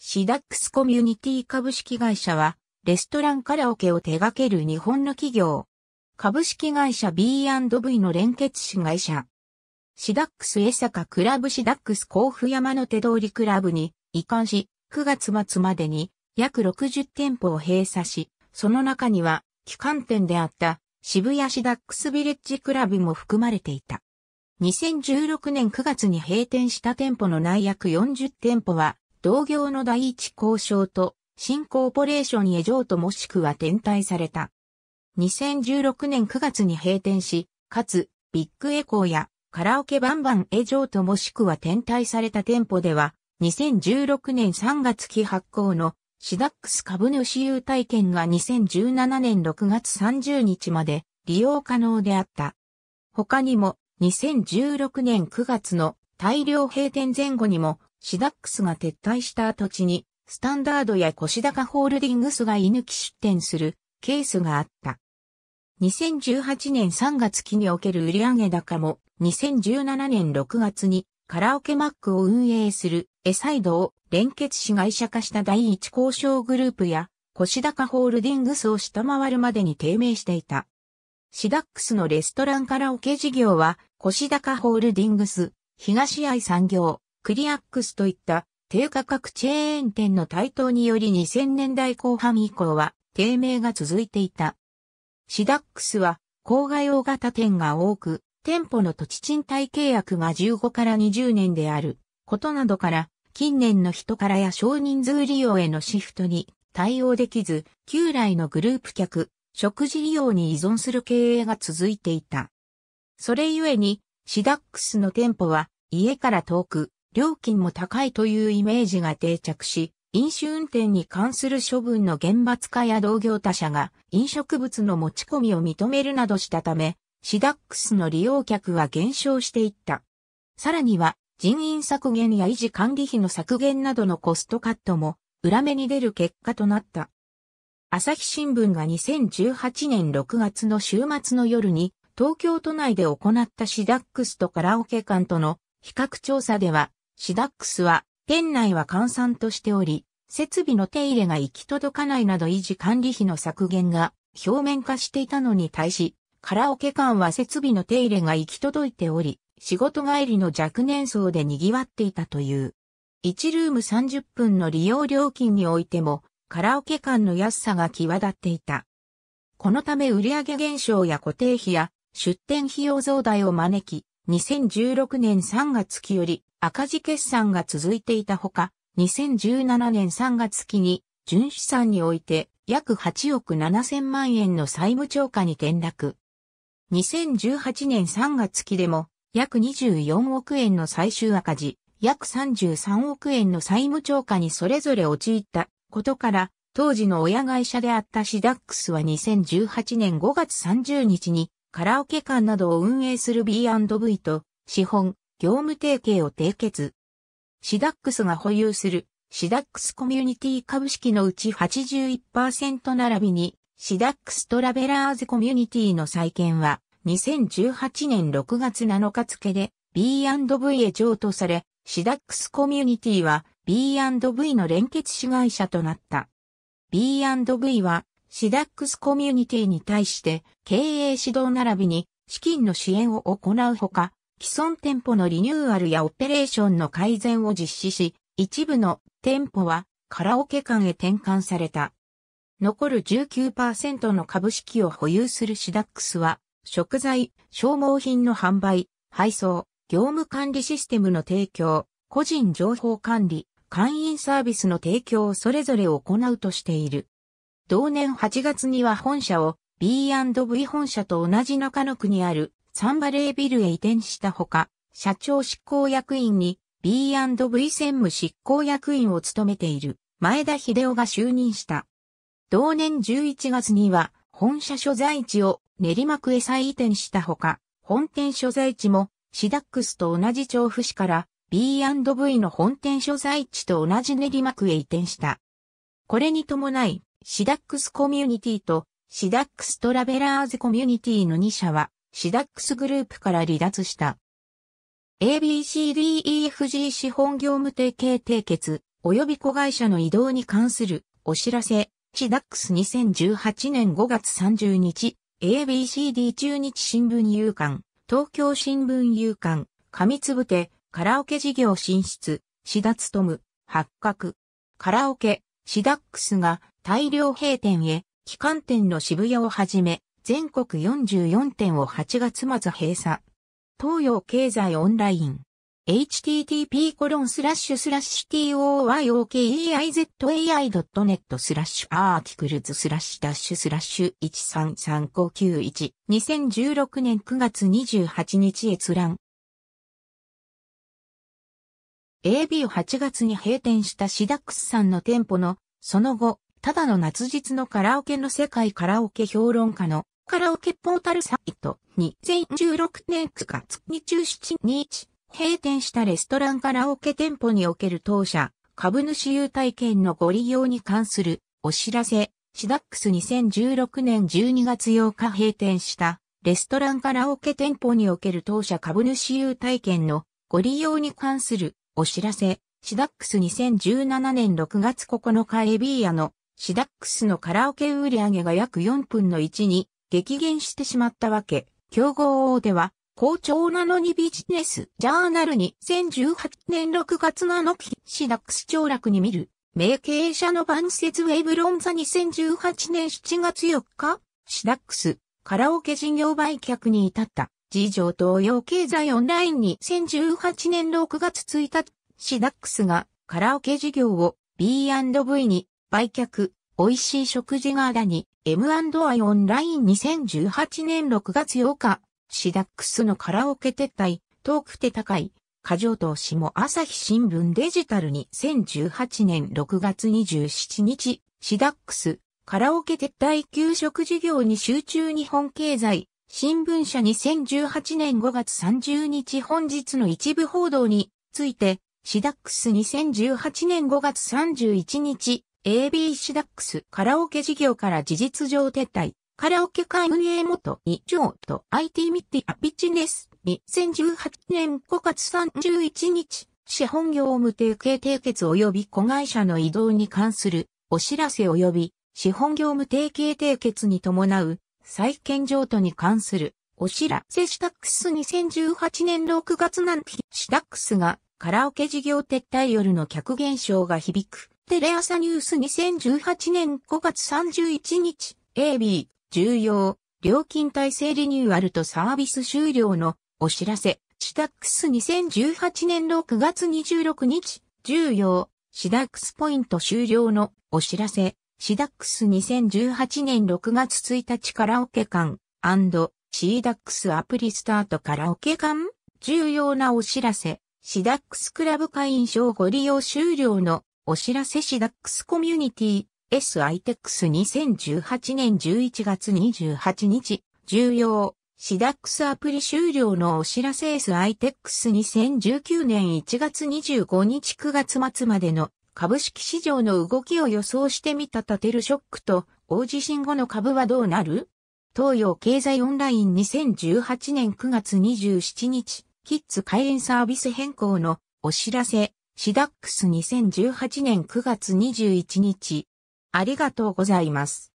シダックスコミュニティ株式会社は、レストランカラオケを手掛ける日本の企業。株式会社 B&V の連結子会社。シダックス江坂クラブシダックス甲府山の手通りクラブに移管し、9月末までに約60店舗を閉鎖し、その中には、旗艦店であった渋谷シダックスビレッジクラブも含まれていた。2016年9月に閉店した店舗の内約40店舗は、同業の第一交渉と新コーポレーションへ譲渡もしくは転退された。2016年9月に閉店し、かつ、ビッグエコーやカラオケバンバンへ譲渡もしくは転退された店舗では、2016年3月期発行のシダックス株主優待券が2017年6月30日まで利用可能であった。他にも2016年9月の大量閉店前後にもシダックスが撤退した跡地に、スタンダードやコシダカホールディングスが居抜き出店するケースがあった。2018年3月期における売上高も、2017年6月にカラオケマックを運営するエサイドを連結し会社化した第一交渉グループや、コシダカホールディングスを下回るまでに低迷していた。シダックスのレストランカラオケ事業は、コシダカホールディングス、東愛産業、クリアックスといった低価格チェーン店の台頭により2000年代後半以降は低迷が続いていた。シダックスは郊外大型店が多く、店舗の土地賃貸契約が15から20年であることなどから、近年の人からや少人数利用へのシフトに対応できず、旧来のグループ客、食事利用に依存する経営が続いていた。それゆえに、シダックスの店舗は家から遠く、料金も高いというイメージが定着し、飲酒運転に関する処分の厳罰化や同業他社が飲食物の持ち込みを認めるなどしたため、シダックスの利用客は減少していった。さらには、人員削減や維持管理費の削減などのコストカットも裏目に出る結果となった。朝日新聞が2018年6月の週末の夜に東京都内で行ったシダックスとカラオケ館との比較調査ではシダックスは、店内は閑散としており、設備の手入れが行き届かないなど維持管理費の削減が表面化していたのに対し、カラオケ館は設備の手入れが行き届いており、仕事帰りの若年層で賑わっていたという。1ルーム30分の利用料金においても、カラオケ館の安さが際立っていた。このため売上減少や固定費や出店費用増大を招き、2016年3月期より赤字決算が続いていたほか、2017年3月期に純資産において約8億7千万円の債務超過に転落。2018年3月期でも約24億円の最終赤字、約33億円の債務超過にそれぞれ陥ったことから、当時の親会社であったシダックスは2018年5月30日にカラオケ館などを運営する B&V と資本、業務提携を締結。シダックスが保有するシダックスコミュニティ株式のうち81%並びにシダックストラベラーズコミュニティの再建は2018年6月7日付で B&V へ譲渡され、シダックスコミュニティは B&V の連結子会社となった。B&V はシダックスコミュニティに対して経営指導並びに資金の支援を行うほか、既存店舗のリニューアルやオペレーションの改善を実施し、一部の店舗はカラオケ館へ転換された。残る19%の株式を保有するシダックスは、食材、消耗品の販売、配送、業務管理システムの提供、個人情報管理、会員サービスの提供をそれぞれ行うとしている。同年8月には本社を B&V 本社と同じ中野区にあるサンバレービルへ移転したほか、社長執行役員に B&V 専務執行役員を務めている前田秀夫が就任した。同年11月には本社所在地を練馬区へ再移転したほか、本店所在地もシダックスと同じ調布市から B&V の本店所在地と同じ練馬区へ移転した。これに伴い、シダックスコミュニティとシダックストラベラーズコミュニティの2社はシダックスグループから離脱した。ABCDEFG 資本業務提携締結、及び子会社の移動に関するお知らせ、シダックス2018年5月30日、ABCD 中日新聞有刊、東京新聞有刊、紙つぶて、カラオケ事業進出、シダツトム、発覚。カラオケ、シダックスが大量閉店へ、旗艦店の渋谷をはじめ、全国44店を8月末閉鎖。東洋経済オンライン。http コロンスラッシュスラッシュ toyokeizai.net スラッシュアーティクルズスラッシュダッシュスラッシュ133591 2016年9月28日閲覧 AB を8月に閉店したシダックスさんの店舗のその後、ただの夏日のカラオケの世界カラオケ評論家のカラオケポータルサイト2016年9月27日、閉店したレストランカラオケ店舗における当社、株主優待券のご利用に関するお知らせ、シダックス2016年12月8日閉店したレストランカラオケ店舗における当社株主優待券のご利用に関するお知らせ、シダックス2017年6月9日エビーヤのシダックスのカラオケ売上が約4分の1に激減してしまったわけ。競合大手は、好調なのにビジネスジャーナルに2018年6月7日、シダックス凋落に見る。名経営者の晩説ウェブロンザ2018年7月4日、シダックス、カラオケ事業売却に至った。事情東洋経済オンラインに2018年6月1日、シダックスがカラオケ事業を B&V に売却、美味しい食事があだに、M&I オンライン2018年6月8日、シダックスのカラオケ撤退、遠くて高い、過剰投資も朝日新聞デジタルに2018年6月27日、シダックス、カラオケ撤退給食事業に集中日本経済、新聞社2018年5月30日本日の一部報道について、シダックス2018年5月31日、a b シダックスカラオケ事業から事実上撤退。カラオケ会運営元に上と IT ミッティアピチネス。2018年5月31日、資本業務提携締結及び子会社の移動に関するお知らせ及び資本業務提携締結に伴う再建譲渡に関するお知らせシダックス2018年6月何日、シダックスがカラオケ事業撤退夜の客減少が響く。テレ朝ニュース2018年5月31日、AB、重要、料金体制リニューアルとサービス終了のお知らせ、シダックス2018年6月26日、重要、シダックスポイント終了のお知らせ、シダックス2018年6月1日カラオケ館、シーダックスアプリスタートカラオケ館重要なお知らせ、シダックスクラブ会員証ご利用終了のお知らせしダックスコミュニティ S アイテックス2018年11月28日、重要、シダックスアプリ終了のお知らせ S アイテックス2019年1月25日9月末までの株式市場の動きを予想してみた立てるショックと大地震後の株はどうなる東洋経済オンライン2018年9月27日、キッズ開園サービス変更のお知らせシダックス2018年9月21日。ありがとうございます。